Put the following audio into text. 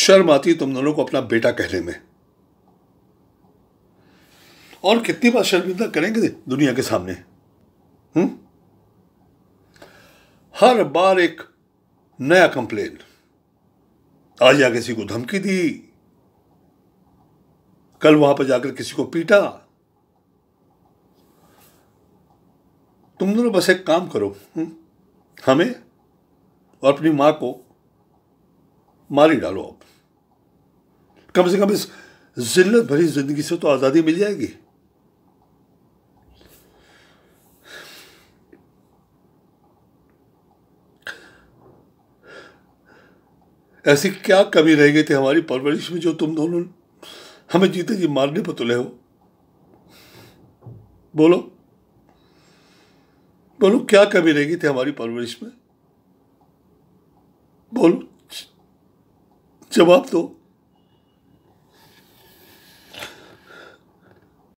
शर्म आती है तुम दोनों को अपना बेटा कहने में और कितनी बार शर्मिंदा करेंगे दुनिया के सामने हुँ? हम्म? हर बार एक नया कंप्लेन आज या किसी को धमकी दी कल वहां पर जाकर किसी को पीटा तुम दोनों बस एक काम करो हुँ? हम्म? हमें और अपनी मां को मार ही डालो आप कम से कम इस जिल्लत भरी जिंदगी से तो आज़ादी मिल जाएगी ऐसी क्या कमी रह गई थी हमारी परवरिश में जो तुम दोनों हमें जीते जी मारने पर तुले हो बोलो बोलो क्या कमी रह गई थी हमारी परवरिश में बोलो cevap da o.